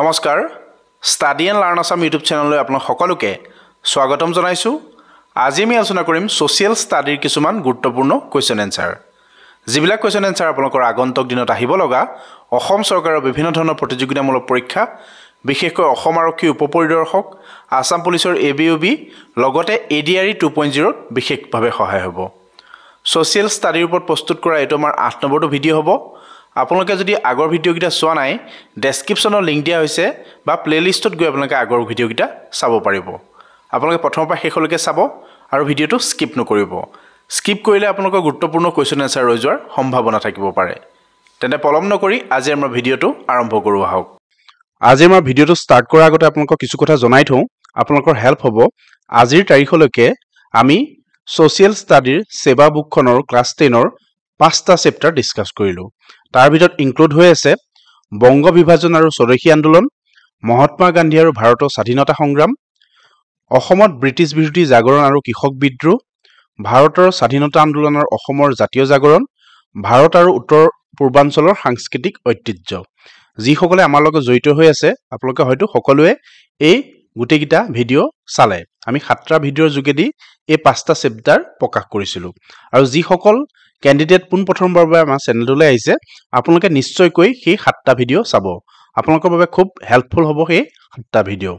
নমস্কাৰ study and learn Assam YouTube চেনেললৈ আপোনাক সকলোকে স্বাগতম জনাইছোঁ আজি আমি আলোচনা কৰিম ছ'চিয়েল ষ্টাডিৰ কিছুমান গুৰুত্বপূৰ্ণ কুৱেশ্যন এনচাৰ যিবিলাক কুৱেশ্যন এনচাৰ আপোনালোকৰ আগন্তুক দিনত আহিব লগা অসম চৰকাৰৰ বিভিন্ন ধৰণৰ প্ৰতিযোগিতামূলক পৰীক্ষা বিশেষকৈ অসম আৰক্ষী উপ পৰিদৰ্শক আছাম পুলিচৰ এ বি অ' বি লগতে A D R E two point জিৰ'ত বিশেষভাৱে সহায় হ'ব ছ'চিয়েল ষ্টাডিৰ ওপৰত প্ৰস্তুত কৰা এইটো আমাৰ আঠ নম্বৰটো ভিডিঅ' হ'ব আপোনালোকে যদি আগৰ ভিডিঅ'কেইটা চোৱা নাই ডেছক্ৰিপশ্যনৰ লিংক দিয়া হৈছে বা প্লে'লিষ্টত গৈ আপোনালোকে আগৰ ভিডিঅ'কেইটা চাব পাৰিব আপোনালোকে প্ৰথমৰ পৰা শেষলৈকে চাব আৰু ভিডিঅ'টো স্কিপ নকৰিব স্কিপ কৰিলে আপোনালোকৰ গুৰুত্বপূৰ্ণ কুৱেশ্যন এনচাৰ ৰৈ যোৱাৰ সম্ভাৱনা থাকিব পাৰে তেন্তে পলম নকৰি আজি আমাৰ ভিডিঅ'টো আৰম্ভ কৰোঁ আহক আজি আমাৰ ভিডিঅ'টো ষ্টাৰ্ট কৰাৰ আগতে আপোনালোকক কিছু কথা জনাই থওঁ আপোনালোকৰ হেল্প হ'ব আজিৰ তাৰিখলৈকে আমি ছ'চিয়েল ষ্টাডিৰ ছেবা বুকখনৰ ক্লাছ টেনৰ পাঁচটা চেপ্টাৰ ডিছকাছ কৰিলোঁ তাৰ ভিতৰত ইনক্লুড হৈ আছে বংগ বিভাজন আৰু স্বদেশী আন্দোলন মহাত্মা গান্ধী আৰু ভাৰতৰ স্বাধীনতা সংগ্ৰাম অসমত ব্ৰিটিছ বিৰোধী জাগৰণ আৰু কৃষক বিদ্ৰোহ ভাৰতৰ স্বাধীনতা আন্দোলনৰ অসমৰ জাতীয় জাগৰণ ভাৰত আৰু উত্তৰ পূৰ্বাঞ্চলৰ সাংস্কৃতিক ঐতিহ্য যিসকলে আমাৰ লগত জড়িত হৈ আছে আপোনালোকে হয়তো সকলোৱে এই গোটেইকেইটা ভিডিঅ' চালে আমি সাতটা ভিডিঅ'ৰ যোগেদি এই পাঁচটা চেপ্টাৰ প্ৰকাশ কৰিছিলোঁ আৰু যিসকল কেণ্ডিডেট পোনপ্ৰথমবাৰৰ বাবে আমাৰ চেনেলটোলৈ আহিছে আপোনালোকে নিশ্চয়কৈ সেই সাতটা ভিডিঅ' চাব আপোনালোকৰ বাবে খুব হেল্পফুল হ'ব সেই সাতটা ভিডিঅ'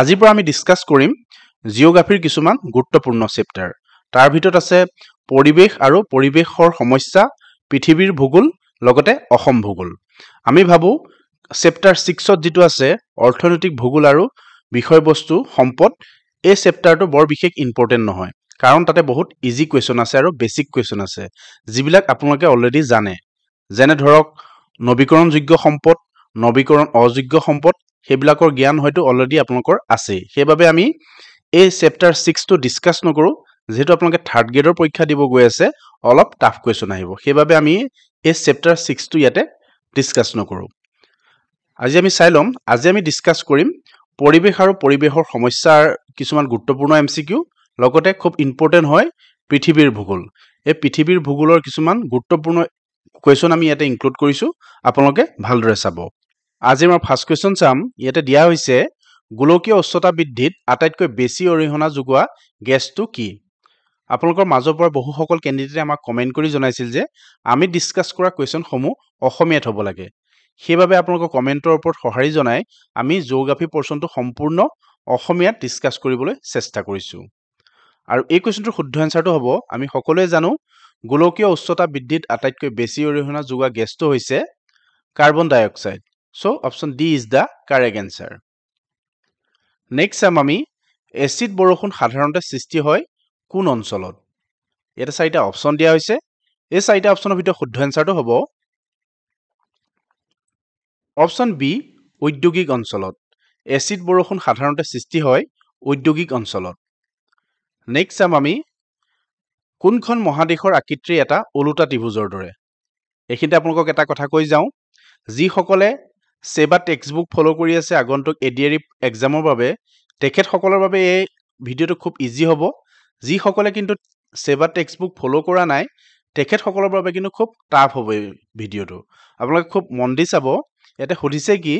আজিৰ পৰা আমি ডিছকাছ কৰিম জিঅ'গ্ৰাফিৰ কিছুমান গুৰুত্বপূৰ্ণ চেপ্টাৰ তাৰ ভিতৰত আছে পৰিৱেশ আৰু পৰিৱেশৰ সমস্যা পৃথিৱীৰ ভূগোল লগতে অসম ভূগোল আমি ভাবোঁ চেপ্টাৰ ছিক্সত যিটো আছে অৰ্থনৈতিক ভূগোল আৰু বিষয়বস্তু সম্পদ এই চেপ্টাৰটো বৰ বিশেষ ইম্পৰ্টেণ্ট নহয় কাৰণ তাতে বহুত ইজি কুৱেশ্যন আছে আৰু বেচিক কুৱেশ্যন আছে যিবিলাক আপোনালোকে অলৰেডি জানে যেনে ধৰক নবীকৰণযোগ্য সম্পদ নবীকৰণ অযোগ্য সম্পদ সেইবিলাকৰ জ্ঞান হয়তো অলৰেডি আপোনালোকৰ আছেই সেইবাবে আমি এই চেপ্টাৰ ছিক্সটো ডিছকাছ নকৰোঁ যিহেতু আপোনালোকে থাৰ্ড গ্ৰেডৰ পৰীক্ষা দিব গৈ আছে অলপ টাফ কুৱেশ্যন আহিব সেইবাবে আমি এই চেপ্টাৰ ছিক্সটো ইয়াতে ডিছকাছ নকৰোঁ আজি আমি চাই ল'ম আজি আমি ডিছকাছ কৰিম পৰিৱেশ আৰু পৰিৱেশৰ সমস্যাৰ কিছুমান গুৰুত্বপূৰ্ণ এম চি কিউ লগতে খুব ইম্পৰ্টেণ্ট হয় পৃথিৱীৰ ভূগোল এই পৃথিৱীৰ ভূগোলৰ কিছুমান গুৰুত্বপূৰ্ণ কুৱেশ্যন আমি ইয়াতে ইনক্লুড কৰিছোঁ আপোনালোকে ভালদৰে চাব আজি মই ফাৰ্ষ্ট কুৱেশ্যন চাম ইয়াতে দিয়া হৈছে গোলকীয় উচ্চতা বৃদ্ধিত আটাইতকৈ বেছি অৰিহণা যোগোৱা গেছটো কি আপোনালোকৰ মাজৰ পৰা বহুসকল কেণ্ডিডেটে আমাক কমেণ্ট কৰি জনাইছিল যে আমি ডিছকাছ কৰা কুৱেশ্যনসমূহ অসমীয়াত হ'ব লাগে সেইবাবে আপোনালোকৰ কমেণ্টৰ ওপৰত সঁহাৰি জনাই আমি জিঅ'গ্ৰাফি পৰ্চনটো সম্পূৰ্ণ অসমীয়াত ডিছকাছ কৰিবলৈ চেষ্টা কৰিছোঁ আৰু এই কুৱেশ্যনটোৰ শুদ্ধ এনচাৰটো হ'ব আমি সকলোৱে জানো গোলকীয় উচ্চতা বৃদ্ধিত আটাইতকৈ বেছি অৰিহণা যোগোৱা গেছটো হৈছে carbon dioxide so' option D is the correct answer next চাম আমি এচিড বৰষুণ সাধাৰণতে সৃষ্টি হয় কোন অঞ্চলত ইয়াতে চাৰিটা অপশ্যন দিয়া হৈছে এই চাৰিটা অপশ্যনৰ ভিতৰত শুদ্ধ এনচাৰটো হ'ব অপশ্যন বি উদ্যোগিক অঞ্চলত এচিড বৰষুণ সাধাৰণতে সৃষ্টি হয় উদ্যোগিক অঞ্চলত নেক্সট চাম আমি কোনখন মহাদেশৰ আকৃতিৰ এটা ওলোটা ত্ৰিভুজৰ দৰে এইখিনিতে আপোনালোকক এটা কথা কৈ যাওঁ যিসকলে ছেবা টেক্সট বুক ফ'ল' কৰি আছে আগন্তুক এ ডি আৰ ইপ এক্সামৰ বাবে তেখেতসকলৰ বাবে এই ভিডিঅ'টো খুব ইজি হ'ব যিসকলে কিন্তু ছেবা টেক্সট বুক ফ'ল' কৰা নাই তেখেতসকলৰ বাবে কিন্তু খুব টাফ হ'ব এই ভিডিঅ'টো আপোনালোকে খুব মন দি চাব ইয়াতে সুধিছে কি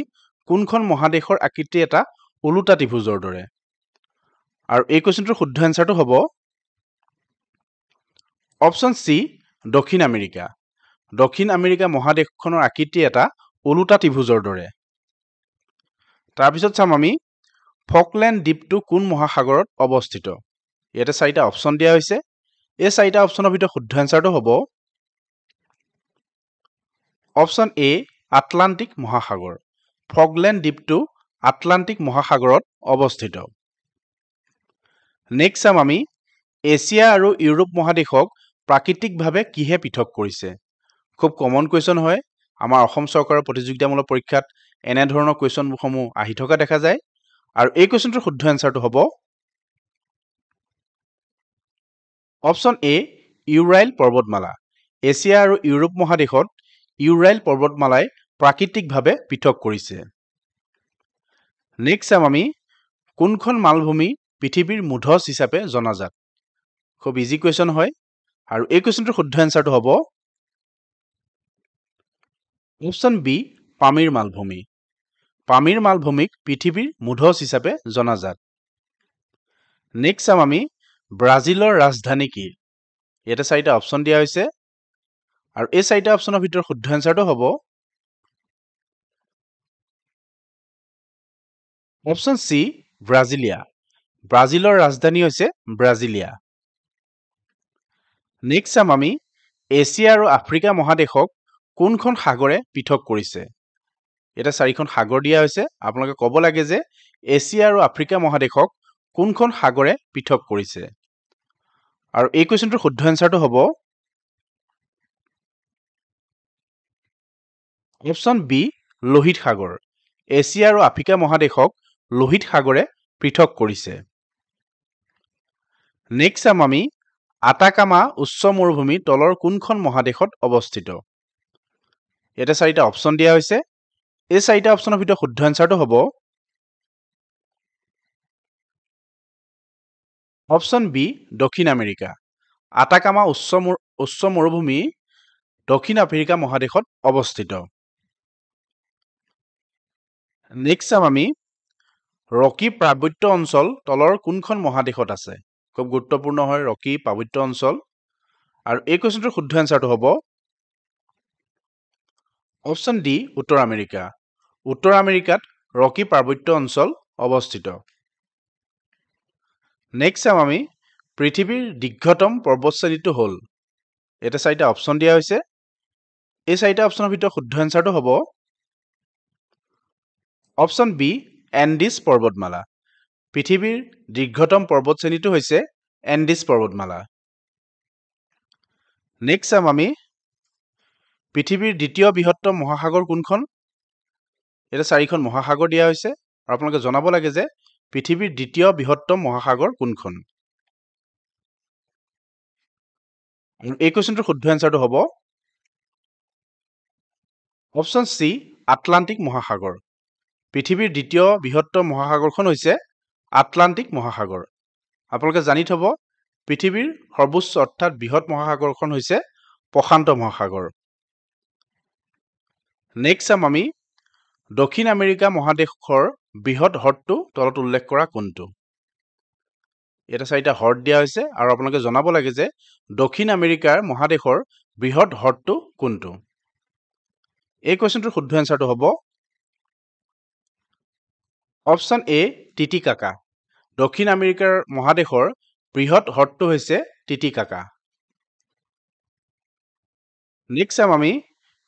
কোনখন মহাদেশৰ আকৃতি এটা ওলোটা ত্ৰিভুজৰ দৰে আৰু এই কুৱেশ্যনটোৰ শুদ্ধ এনচাৰটো হ'ব অপশ্যন চি দক্ষিণ আমেৰিকা দক্ষিণ আমেৰিকা মহাদেশখনৰ আকৃতি এটা ওলোটা ত্ৰিভুজৰ দৰে তাৰপিছত চাম আমি ফকলেণ্ড দ্বীপটো কোন মহাসাগৰত অৱস্থিত ইয়াতে চাৰিটা অপশ্যন দিয়া হৈছে এই চাৰিটা অপশ্যনৰ ভিতৰত শুদ্ধ এনচাৰটো হ'ব অপশ্যন এ আটলাণ্টিক মহাসাগৰ ফকলেণ্ড দ্বীপটো আটলাণ্টিক মহাসাগৰত অৱস্থিত নেক্সট চাম আমি এছিয়া আৰু ইউৰোপ মহাদেশক প্ৰাকৃতিকভাৱে কিহে পৃথক কৰিছে খুব কমন কুৱেশ্যন হয় আমাৰ অসম চৰকাৰৰ প্ৰতিযোগিতামূলক পৰীক্ষাত এনেধৰণৰ কুৱেশ্যনসমূহ আহি থকা দেখা যায় আৰু এই কুৱেশ্যনটোৰ শুদ্ধ এনচাৰটো হ'ব অপশ্যন এ ইউৰাইল পৰ্বতমালা এছিয়া আৰু ইউৰোপ মহাদেশত ইউৰাইল পৰ্বতমালাই প্ৰাকৃতিকভাৱে পৃথক কৰিছে নেক্সট চাম আমি কোনখন মালভূমি পৃথিৱীৰ মুধচ হিচাপে জনাজাত খুব ইজি কুৱেশ্যন হয় আৰু এই কুৱেশ্যনটোৰ শুদ্ধ এনচাৰটো হ'ব অপশ্যন বি পামিৰ মালভূমি পামিৰ মালভূমিক পৃথিৱীৰ মুধচ হিচাপে জনাজাত নেক্সট চাম আমি ব্ৰাজিলৰ ৰাজধানী কি ইয়াতে চাৰিটা অপশ্যন দিয়া হৈছে আৰু এই চাৰিটা অপশ্যনৰ ভিতৰত শুদ্ধ এনচাৰটো হ'ব অপশ্যন চি ব্ৰাজিলিয়া ব্ৰাজিলৰ ৰাজধানী হৈছে ব্ৰাজিলিয়া নেক্সট চাম আমি এছিয়া আৰু আফ্ৰিকা মহাদেশক কোনখন সাগৰে পৃথক কৰিছে এতিয়া চাৰিখন সাগৰ দিয়া হৈছে আপোনালোকে ক'ব লাগে যে এছিয়া আৰু আফ্ৰিকা মহাদেশক কোনখন সাগৰে পৃথক কৰিছে আৰু এই কুৱেশ্যনটোৰ শুদ্ধ এনচাৰটো হ'ব অপশ্যন বি লোহিত সাগৰ এছিয়া আৰু আফ্ৰিকা মহাদেশক লোহিত সাগৰে পৃথক কৰিছে নেক্সট চাম আমি আটাকামা উচ্চ মৰুভূমি তলৰ কোনখন মহাদেশত অৱস্থিত ইয়াতে চাৰিটা অপশ্যন দিয়া হৈছে এই চাৰিটা অপশ্যনৰ ভিতৰত শুদ্ধ এনচাৰটো হ'ব অপশ্যন বি দক্ষিণ আমেৰিকা আটাকামা উচ্চ উচ্চ মৰুভূমি দক্ষিণ আফ্ৰিকা মহাদেশত অৱস্থিত নেক্সট চাম আমি ৰকী প্ৰাবত্য অঞ্চল তলৰ কোনখন মহাদেশত আছে খুব গুৰুত্বপূৰ্ণ হয় ৰকী পাবিত্য অঞ্চল আৰু এই কুৱেশ্যনটোৰ শুদ্ধ এনচাৰটো হ'ব অপশ্যন ডি উত্তৰ আমেৰিকা উত্তৰ আমেৰিকাত ৰকী পাৰ্বত্য অঞ্চল অৱস্থিত নেক্সট চাম আমি পৃথিৱীৰ দীৰ্ঘতম পৰ্বতশ্ৰেণীটো হ'ল এতিয়া চাৰিটা অপশ্যন দিয়া হৈছে এই চাৰিটা অপশ্যনৰ ভিতৰত শুদ্ধ এনচাৰটো হ'ব অপশ্যন বি এণ্ডিছ পৰ্বতমালা পৃথিৱীৰ দীৰ্ঘতম পৰ্বত শ্ৰেণীটো হৈছে এণ্ডিছ পৰ্বতমালা নেক্সট চাম আমি পৃথিৱীৰ দ্বিতীয় বৃহত্তম মহাসাগৰ কোনখন এতিয়া চাৰিখন মহাসাগৰ দিয়া হৈছে আৰু আপোনালোকে জনাব লাগে যে পৃথিৱীৰ দ্বিতীয় বৃহত্তম মহাসাগৰ কোনখন এই কুৱেশ্যনটোৰ শুদ্ধ এনচাৰটো হ'ব অপশ্যন চি আটলাণ্টিক মহাসাগৰ পৃথিৱীৰ দ্বিতীয় বৃহত্তম মহাসাগৰখন হৈছে আটলাণ্টিক মহাসাগৰ আপোনালোকে জানি থ'ব পৃথিৱীৰ সৰ্বোচ্চ অৰ্থাৎ বৃহৎ মহাসাগৰখন হৈছে প্ৰশান্ত মহাসাগৰ নেক্সট চাম আমি দক্ষিণ আমেৰিকা মহাদেশৰ বৃহৎ হ্ৰদটো তলত উল্লেখ কৰা কোনটো এটা চাৰিটা হ্ৰদ দিয়া হৈছে আৰু আপোনালোকে জনাব লাগে যে দক্ষিণ আমেৰিকাৰ মহাদেশৰ বৃহৎ হ্ৰদটো কোনটো এই কুৱেশ্যনটোৰ শুদ্ধ এনচাৰটো হ'ব অপশ্যন এ টিটিকাকা দক্ষিণ আমেৰিকাৰ মহাদেশৰ বৃহৎ হ্ৰদটো হৈছে তিতি কাকা নেক্সট চাম আমি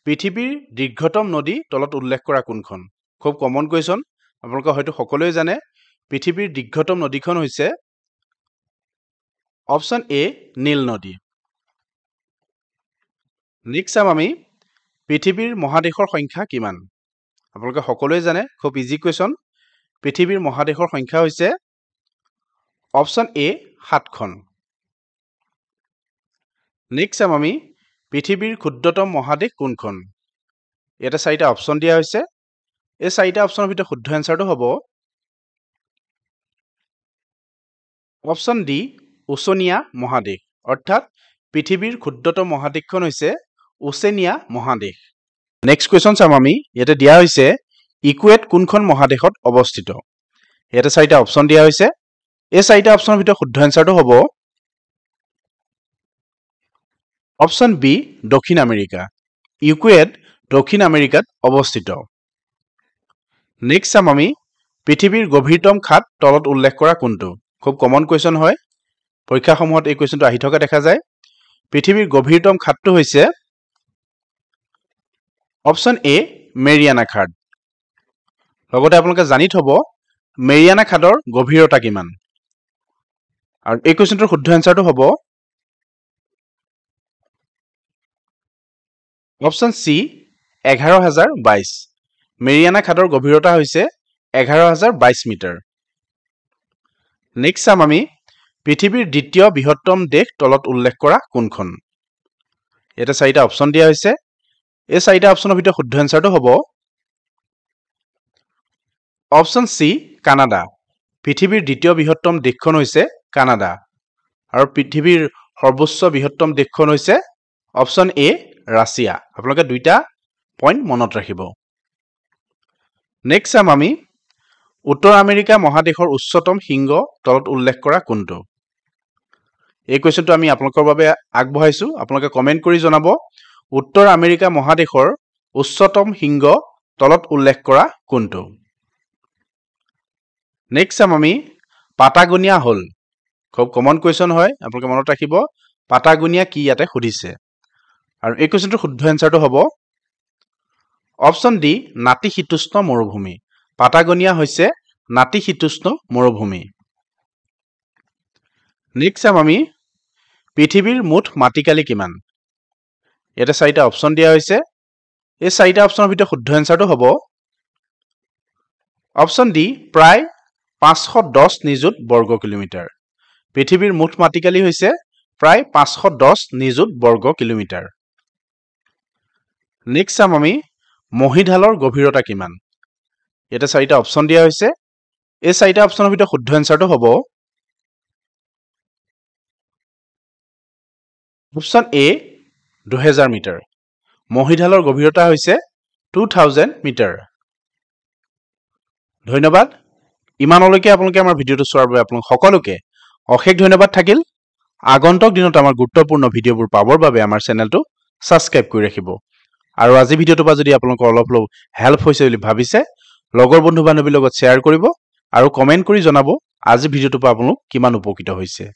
পৃথিৱীৰ দীৰ্ঘতম নদী তলত উল্লেখ কৰা কোনখন খুব কমন কুৱেশ্যন আপোনালোকে হয়তো সকলোৱে জানে পৃথিৱীৰ দীৰ্ঘতম নদীখন হৈছে অপশ্যন এ নীল নদী নেক্সট চাম আমি পৃথিৱীৰ মহাদেশৰ সংখ্যা কিমান আপোনালোকে সকলোৱে জানে খুব ইজি কুৱেশ্যন পৃথিৱীৰ মহাদেশৰ সংখ্যা হৈছে অপশ্যন এ সাতখন নেক্সট চাম আমি পৃথিৱীৰ ক্ষুদ্ৰতম মহাদেশ কোনখন ইয়াতে চাৰিটা অপশ্যন দিয়া হৈছে এই চাৰিটা অপশ্যনৰ ভিতৰত শুদ্ধ এনচাৰটো হ'ব অপশ্যন ডি উচনীয়া মহাদেশ অৰ্থাৎ পৃথিৱীৰ ক্ষুদ্ৰতম মহাদেশখন হৈছে উচেনীয়া মহাদেশ নেক্সট কুৱেশ্যন চাম আমি ইয়াতে দিয়া হৈছে ইকুৱেট কোনখন মহাদেশত অৱস্থিত ইয়াতে চাৰিটা অপশ্যন দিয়া হৈছে এই চাৰিটা অপশ্যনৰ ভিতৰত শুদ্ধ এনচাৰটো হ'ব অপশ্যন বি দক্ষিণ আমেৰিকা ইউকুৱেড দক্ষিণ আমেৰিকাত অৱস্থিত নেক্সট চাম আমি পৃথিৱীৰ গভীৰতম খাত তলত উল্লেখ কৰা কোনটো খুব কমন কুৱেশ্যন হয় পৰীক্ষাসমূহত এই কুৱেশ্যনটো আহি থকা দেখা যায় পৃথিৱীৰ গভীৰতম খাতটো হৈছে অপশ্যন এ মেৰিয়ানা খাট লগতে আপোনালোকে জানি থ'ব মেৰিয়ানা খাদৰ গভীৰতা কিমান আৰু এই কুৱেশ্যনটোৰ শুদ্ধ এনচাৰটো হ'ব অপশ্যন চি এঘাৰ হাজাৰ বাইছ মেৰিয়ানা খাদৰ গভীৰতা হৈছে এঘাৰ হাজাৰ বাইছ মিটাৰ নেক্সট চাম আমি পৃথিৱীৰ দ্বিতীয় বৃহত্তম দেশ তলত উল্লেখ কৰা কোনখন ইয়াতে চাৰিটা অপশ্যন দিয়া হৈছে এই চাৰিটা অপশ্যনৰ ভিতৰত শুদ্ধ এনচাৰটো হ'ব অপশ্যন চি কানাডা পৃথিৱীৰ দ্বিতীয় বৃহত্তম দেশখন হৈছে কানাডা আৰু পৃথিৱীৰ সৰ্বোচ্চ বৃহত্তম দেশখন হৈছে অপশ্যন এ ৰাছিয়া আপোনালোকে দুইটা পইণ্ট মনত ৰাখিব নেক্সট চাম আমি উত্তৰ আমেৰিকা মহাদেশৰ উচ্চতম শৃংগ তলত উল্লেখ কৰা কোনটো এই কুৱেশ্যনটো আমি আপোনালোকৰ বাবে আগবঢ়াইছোঁ আপোনালোকে কমেণ্ট কৰি জনাব উত্তৰ আমেৰিকা মহাদেশৰ উচ্চতম শৃংগ তলত উল্লেখ কৰা কোনটো নেক্সট চাম আমি পাটাগুনিয়া হ'ল খুব কমন কুৱেশ্যন হয় আপোনালোকে মনত ৰাখিব পাটাগুনিয়া কি ইয়াতে সুধিছে আৰু এই কুৱেশ্যনটোৰ শুদ্ধ এনচাৰটো হ'ব অপশ্যন ডি নাতিশীতোষ্ণ মৰুভূমি পাটাগুনিয়া হৈছে নাতিশীতোষ্ণ মৰুভূমি নেক্সট চাম আমি পৃথিৱীৰ মুঠ মাটিকালি কিমান ইয়াতে চাৰিটা অপশ্যন দিয়া হৈছে এই চাৰিটা অপশ্যনৰ ভিতৰত শুদ্ধ এনচাৰটো হ'ব অপশ্যন ডি প্ৰায় পাঁচশ দহ নিযুত বৰ্গ কিলোমিটাৰ পৃথিৱীৰ মুঠ মাটিকালি হৈছে প্ৰায় পাঁচশ দহ নিযুত বৰ্গ কিলোমিটাৰ নেক্সট চাম আমি মহিধালৰ গভীৰতা কিমান ইয়াতে চাৰিটা অপশ্যন দিয়া হৈছে এই চাৰিটা অপশ্যনৰ ভিতৰত শুদ্ধ এনচাৰটো হ'ব অপশ্যন এ দুহেজাৰ মিটাৰ মহিধালৰ গভীৰতা হৈছে টু থাউজেণ্ড মিটাৰ ধন্যবাদ ইমানলৈকে আপোনালোকে আমাৰ ভিডিঅ'টো চোৱাৰ বাবে আপোনালোক সকলোকে অশেষ ধন্যবাদ থাকিল আগন্তক দিনত আমাৰ গুৰুত্বপূৰ্ণ ভিডিঅ'বোৰ পাবৰ বাবে আমাৰ চেনেলটো ছাবস্ক্ৰাইব কৰি ৰাখিব আৰু আজি ভিডিঅ'টোৰ পৰা যদি আপোনালোকৰ অলপ অলপ হেল্প হৈছে বুলি ভাবিছে লগৰ বন্ধু বান্ধৱীৰ লগত শ্বেয়াৰ কৰিব আৰু কমেণ্ট কৰি জনাব আজি ভিডিঅ'টোৰ পৰা আপোনালোক কিমান উপকৃত হৈছে